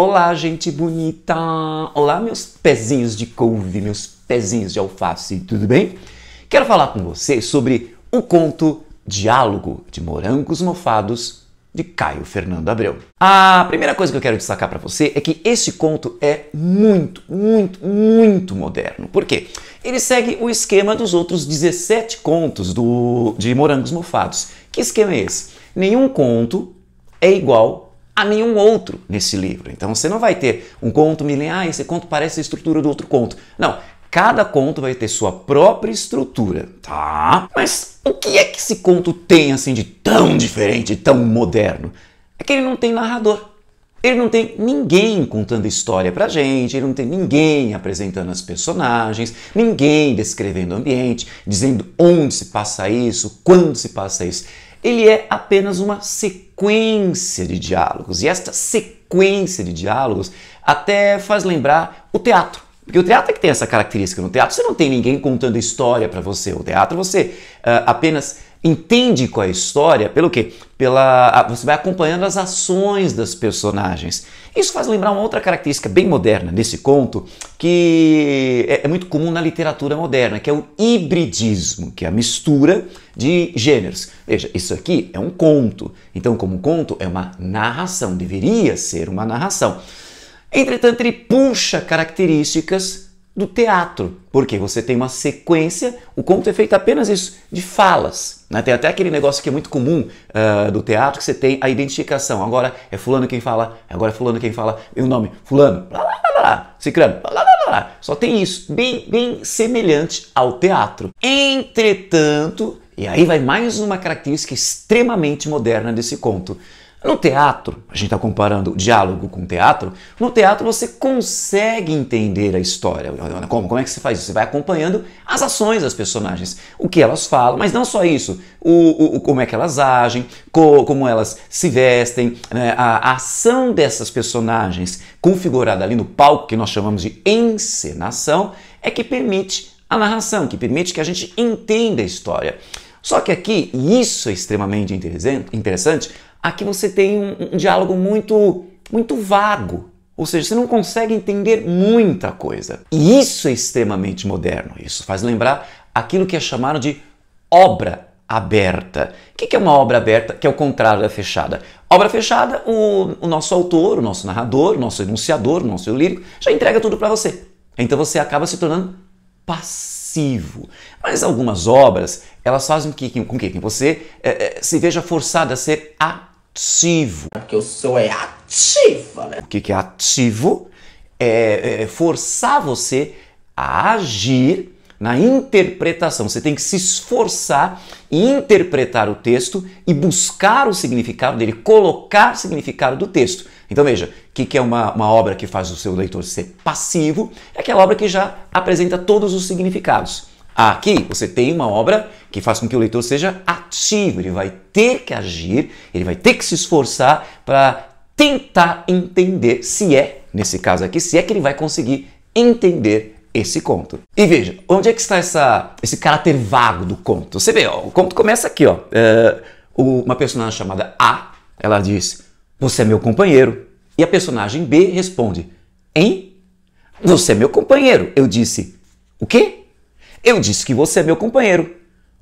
Olá, gente bonita! Olá, meus pezinhos de couve, meus pezinhos de alface, tudo bem? Quero falar com vocês sobre o conto Diálogo de Morangos Mofados de Caio Fernando Abreu. A primeira coisa que eu quero destacar para você é que este conto é muito, muito, muito moderno. Por quê? Ele segue o esquema dos outros 17 contos do, de Morangos Mofados. Que esquema é esse? Nenhum conto é igual a nenhum outro nesse livro. Então você não vai ter um conto milenar, ah, esse conto parece a estrutura do outro conto. Não, cada conto vai ter sua própria estrutura, tá? Mas o que é que esse conto tem assim de tão diferente, tão moderno? É que ele não tem narrador. Ele não tem ninguém contando história pra gente, ele não tem ninguém apresentando as personagens, ninguém descrevendo o ambiente, dizendo onde se passa isso, quando se passa isso. Ele é apenas uma sequência sequência de diálogos. E esta sequência de diálogos até faz lembrar o teatro. Porque o teatro é que tem essa característica. No teatro você não tem ninguém contando história para você. O teatro você uh, apenas entende qual é a história pelo quê? pela. Você vai acompanhando as ações das personagens. Isso faz lembrar uma outra característica bem moderna nesse conto, que é, é muito comum na literatura moderna, que é o hibridismo, que é a mistura de gêneros. Veja, isso aqui é um conto. Então, como conto, é uma narração, deveria ser uma narração. Entretanto, ele puxa características do teatro, porque você tem uma sequência, o conto é feito apenas isso, de falas. Né? Tem até aquele negócio que é muito comum uh, do teatro, que você tem a identificação. Agora é fulano quem fala, agora é fulano quem fala, e o nome, fulano, blá, blá, blá, blá, ciclano, blá, blá, blá. Só tem isso, bem, bem semelhante ao teatro. Entretanto, e aí vai mais uma característica extremamente moderna desse conto, no teatro, a gente está comparando diálogo com teatro, no teatro você consegue entender a história. Como? Como é que você faz isso? Você vai acompanhando as ações das personagens, o que elas falam, mas não só isso, o, o como é que elas agem, co, como elas se vestem, né? a, a ação dessas personagens configurada ali no palco, que nós chamamos de encenação, é que permite a narração, que permite que a gente entenda a história. Só que aqui, e isso é extremamente interessante, aqui você tem um, um diálogo muito, muito vago. Ou seja, você não consegue entender muita coisa. E isso é extremamente moderno. Isso faz lembrar aquilo que é chamado de obra aberta. O que é uma obra aberta? Que é o contrário da fechada. Obra fechada, o, o nosso autor, o nosso narrador, o nosso enunciador, o nosso lírico já entrega tudo para você. Então você acaba se tornando passivo. Mas algumas obras, elas fazem com que, com que você é, se veja forçado a ser a ativo. Né? Porque o seu é ativo, né? O que, que é ativo? É, é, é forçar você a agir na interpretação. Você tem que se esforçar e interpretar o texto e buscar o significado dele, colocar o significado do texto. Então veja, o que, que, é uma, uma obra que faz o seu leitor ser passivo? É aquela obra que já apresenta todos os significados. Aqui você tem uma obra que faz com que o leitor seja ativo, ele vai ter que agir, ele vai ter que se esforçar para tentar entender se é, nesse caso aqui, se é que ele vai conseguir entender esse conto. E veja, onde é que está essa, esse caráter vago do conto? Você vê, ó, o conto começa aqui, ó. É, uma personagem chamada A, ela diz, você é meu companheiro. E a personagem B responde, hein? Você é meu companheiro. Eu disse, o quê? Eu disse que você é meu companheiro.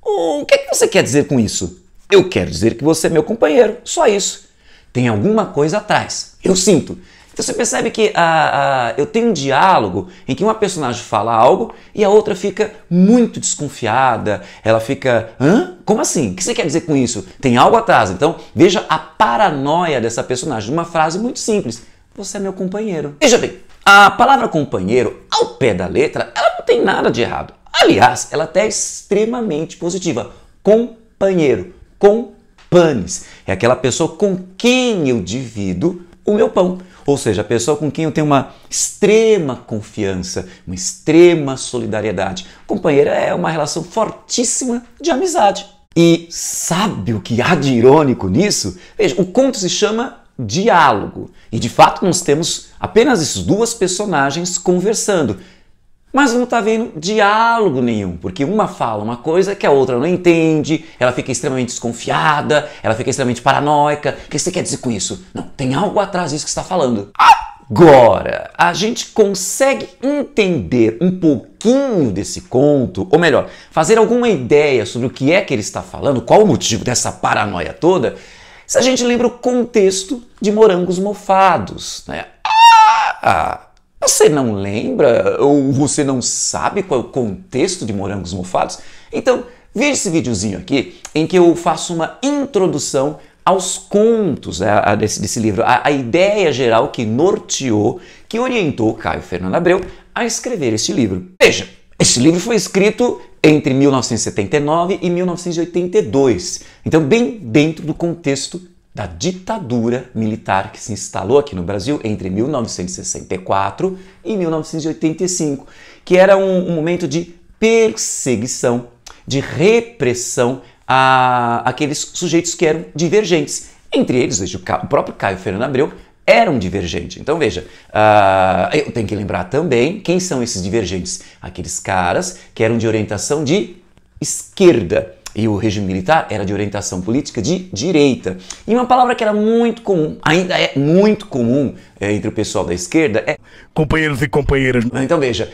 Hum, o que, é que você quer dizer com isso? Eu quero dizer que você é meu companheiro, só isso. Tem alguma coisa atrás. Eu sinto. Então você percebe que ah, ah, eu tenho um diálogo em que uma personagem fala algo e a outra fica muito desconfiada, ela fica, hã? Como assim? O que você quer dizer com isso? Tem algo atrás. Então veja a paranoia dessa personagem, uma frase muito simples. Você é meu companheiro. Veja bem, a palavra companheiro, ao pé da letra, ela não tem nada de errado. Aliás, ela até é extremamente positiva. Companheiro, companes. É aquela pessoa com quem eu divido o meu pão. Ou seja, a pessoa com quem eu tenho uma extrema confiança, uma extrema solidariedade. Companheira é uma relação fortíssima de amizade. E sabe o que há de irônico nisso? Veja, o conto se chama Diálogo. E de fato nós temos apenas esses duas personagens conversando mas não está vendo diálogo nenhum, porque uma fala uma coisa que a outra não entende, ela fica extremamente desconfiada, ela fica extremamente paranoica. O que você quer dizer com isso? Não, tem algo atrás disso que está falando. Agora, a gente consegue entender um pouquinho desse conto, ou melhor, fazer alguma ideia sobre o que é que ele está falando, qual o motivo dessa paranoia toda, se a gente lembra o contexto de Morangos Mofados, né? Ah! Você não lembra ou você não sabe qual é o contexto de morangos mofados? Então, veja esse videozinho aqui em que eu faço uma introdução aos contos a, né, a desse, desse, livro, a, a, ideia geral que norteou, que orientou Caio Fernando Abreu a escrever este livro. Veja, este livro foi escrito entre 1979 e 1982, então bem dentro do contexto da ditadura militar que se instalou aqui no Brasil entre 1964 e 1985, que era um, um momento de perseguição, de repressão a aqueles sujeitos que eram divergentes. Entre eles, veja, o próprio Caio Fernando Abreu era um divergente. Então veja, uh, eu tenho que lembrar também quem são esses divergentes. Aqueles caras que eram de orientação de esquerda e o regime militar era de orientação política de direita. E uma palavra que era muito comum, ainda é muito comum é, entre o pessoal da esquerda, é. Companheiros e companheiras. Então veja,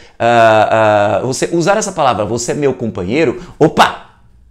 uh, uh, você usar essa palavra, você é meu companheiro, opa!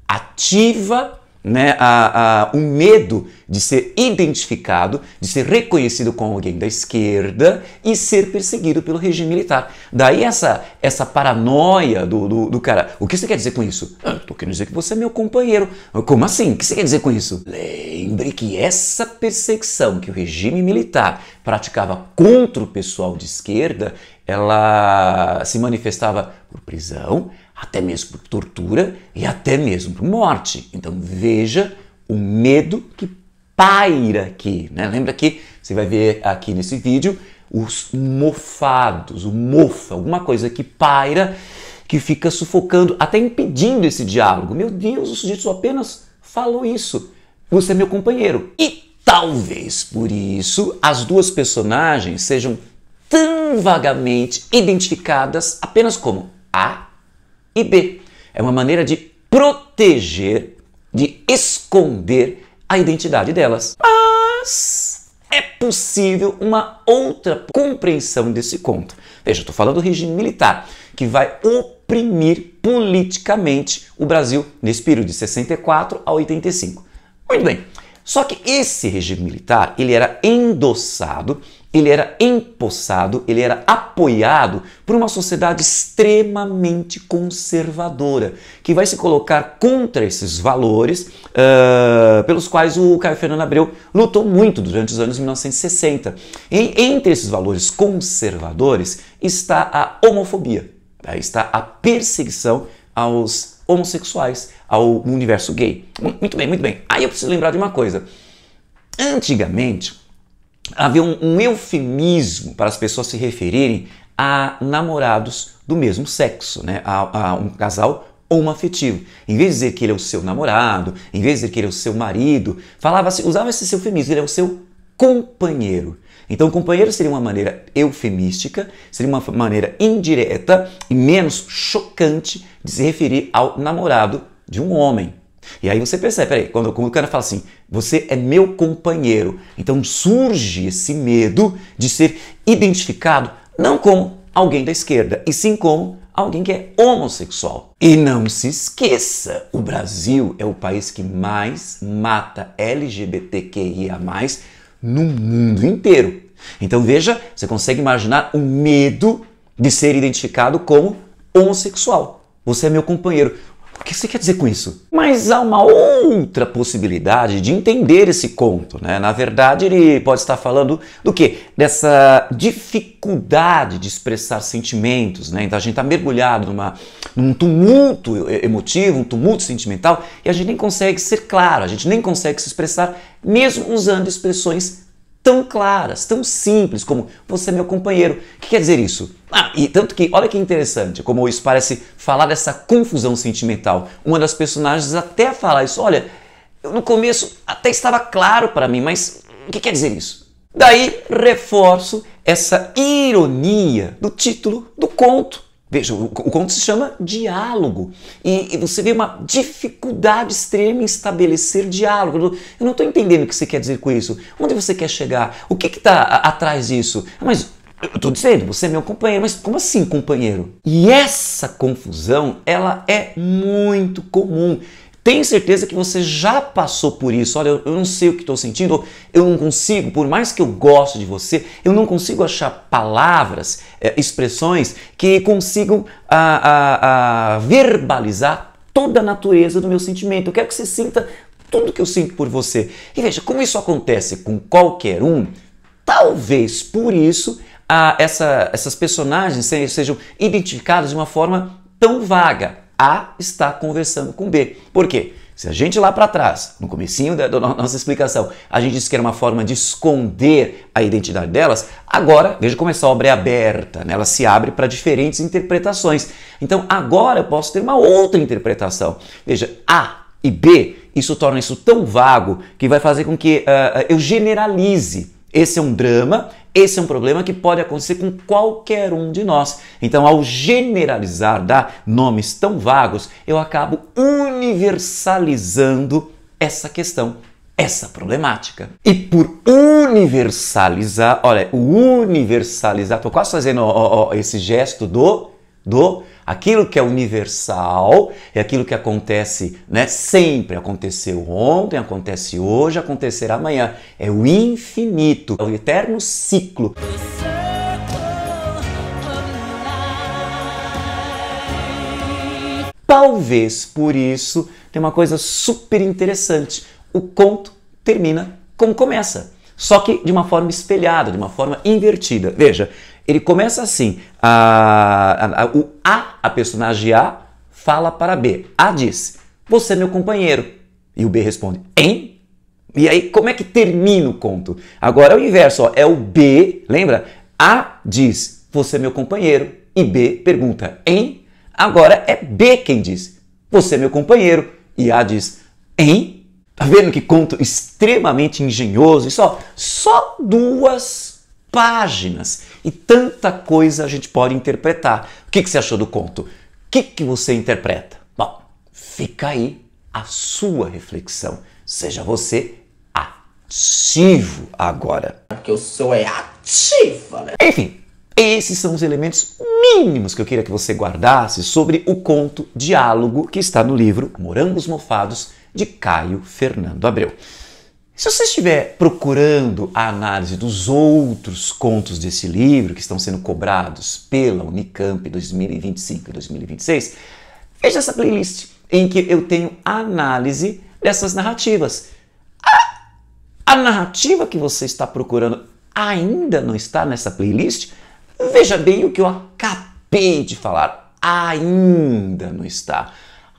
Ativa né, a, a, o medo de ser identificado, de ser reconhecido como alguém da esquerda e ser perseguido pelo regime militar. Daí essa, essa paranoia do, do, do cara. O que você quer dizer com isso? Ah, tô querendo dizer que você é meu companheiro. Como assim? O que você quer dizer com isso? Lembre que essa perseguição que o regime militar praticava contra o pessoal de esquerda ela se manifestava por prisão, até mesmo por tortura e até mesmo por morte. Então veja o medo que paira aqui. Né? Lembra que você vai ver aqui nesse vídeo os mofados, o mofa, alguma coisa que paira, que fica sufocando, até impedindo esse diálogo. Meu Deus, o sujeito só apenas falou isso. Você é meu companheiro. E talvez por isso as duas personagens sejam tão vagamente identificadas apenas como A e B. É uma maneira de proteger, de esconder a identidade delas. Mas é possível uma outra compreensão desse conto. Veja, estou falando do regime militar, que vai oprimir politicamente o Brasil nesse período de 64 a 85. Muito bem, só que esse regime militar, ele era endossado, ele era empossado, ele era apoiado por uma sociedade extremamente conservadora, que vai se colocar contra esses valores uh, pelos quais o Caio Fernando Abreu lutou muito durante os anos 1960. E entre esses valores conservadores está a homofobia, tá? está a perseguição aos homossexuais ao universo gay. Muito bem, muito bem. Aí eu preciso lembrar de uma coisa. Antigamente, havia um, um eufemismo para as pessoas se referirem a namorados do mesmo sexo, né? a, a um casal homoafetivo. Em vez de dizer que ele é o seu namorado, em vez de dizer que ele é o seu marido, falava se usava esse eufemismo, ele é o seu companheiro. Então, companheiro seria uma maneira eufemística, seria uma maneira indireta e menos chocante de se referir ao namorado de um homem. E aí você percebe, peraí, quando, quando o cara fala assim, você é meu companheiro, então surge esse medo de ser identificado não como alguém da esquerda, e sim como alguém que é homossexual. E não se esqueça, o Brasil é o país que mais mata LGBTQIA+, no mundo inteiro. Então veja, você consegue imaginar o medo de ser identificado como homossexual. Você é meu companheiro. O que você quer dizer com isso? Mas há uma outra possibilidade de entender esse conto, né? Na verdade, ele pode estar falando do quê? Dessa dificuldade de expressar sentimentos, né? Então a gente está mergulhado numa, num tumulto emotivo, um tumulto sentimental, e a gente nem consegue ser claro, a gente nem consegue se expressar, mesmo usando expressões tão claras, tão simples como você é meu companheiro. O que quer dizer isso? Ah, e tanto que, olha que interessante, como isso parece falar dessa confusão sentimental. Uma das personagens até fala isso, olha, eu, no começo até estava claro para mim, mas o que quer dizer isso? Daí reforço essa ironia do título do conto. Veja, o, conto se chama diálogo. E, e, você vê uma dificuldade extrema em estabelecer diálogo. Eu não estou entendendo o que você quer dizer com isso. Onde você quer chegar? O que está atrás disso? Mas eu estou dizendo, você é meu companheiro, mas como assim companheiro? E essa confusão, ela é muito comum. Tem certeza que você já passou por isso? Olha, eu, não sei o que estou sentindo, eu não consigo, por mais que eu goste de você, eu não consigo achar palavras, é, expressões que consigam a, ah, a, ah, a ah, verbalizar toda a natureza do meu sentimento. Eu quero que você sinta tudo que eu sinto por você. E veja, como isso acontece com qualquer um, talvez por isso a, essa, essas personagens sejam identificadas de uma forma tão vaga. A está conversando com B. Por quê? Se a gente lá para trás, no comecinho da, da, nossa explicação, a gente disse que era uma forma de esconder a identidade delas, agora, veja como essa obra é aberta, né? ela se abre para diferentes interpretações. Então, agora eu posso ter uma outra interpretação. Veja, A e B, isso torna isso tão vago que vai fazer com que uh, eu generalize esse é um drama, esse é um problema que pode acontecer com qualquer um de nós. Então, ao generalizar, dar nomes tão vagos, eu acabo universalizando essa questão, essa problemática. E por universalizar, olha, universalizar, tô quase fazendo ó, ó, esse gesto do do aquilo que é universal, é aquilo que acontece, né? Sempre aconteceu ontem, acontece hoje, acontecerá amanhã. É o infinito, é o eterno ciclo. Talvez por isso tem uma coisa super interessante. O conto termina como começa, só que de uma forma espelhada, de uma forma invertida. Veja, ele começa assim: a, a, o A, a personagem A, fala para B. A diz: Você é meu companheiro. E o B responde: Hein? E aí, como é que termina o conto? Agora é o inverso: ó, é o B, lembra? A diz: Você é meu companheiro. E B pergunta: Hein? Agora é B quem diz: Você é meu companheiro. E A diz: Hein? Tá vendo que conto extremamente engenhoso e só, só duas páginas e tanta coisa a gente pode interpretar. O que, que você achou do conto? O que, que você interpreta? Bom, fica aí a sua reflexão. Seja você ativo agora. Porque eu sou é ativa, né? Enfim, esses são os elementos mínimos que eu queria que você guardasse sobre o conto Diálogo que está no livro Morangos Mofados de Caio Fernando Abreu. Se você estiver procurando a análise dos outros contos desse livro que estão sendo cobrados pela Unicamp 2025 e 2026, veja essa playlist em que eu tenho análise dessas narrativas. A, a narrativa que você está procurando ainda não está nessa playlist? Veja bem o que eu acabei de falar. Ainda não está.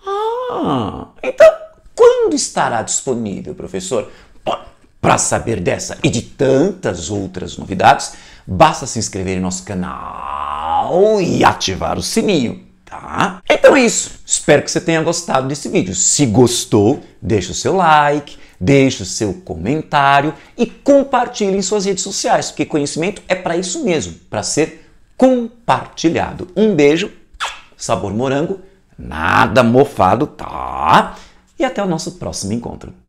Ah, então quando estará disponível, professor? Para saber dessa e de tantas outras novidades, basta se inscrever em nosso canal e ativar o sininho, tá? Então é isso. Espero que você tenha gostado desse vídeo. Se gostou, deixa o seu like, deixe o seu comentário e compartilhe em suas redes sociais, porque conhecimento é para isso mesmo, para ser compartilhado. Um beijo, sabor morango, nada mofado, tá? E até o nosso próximo encontro.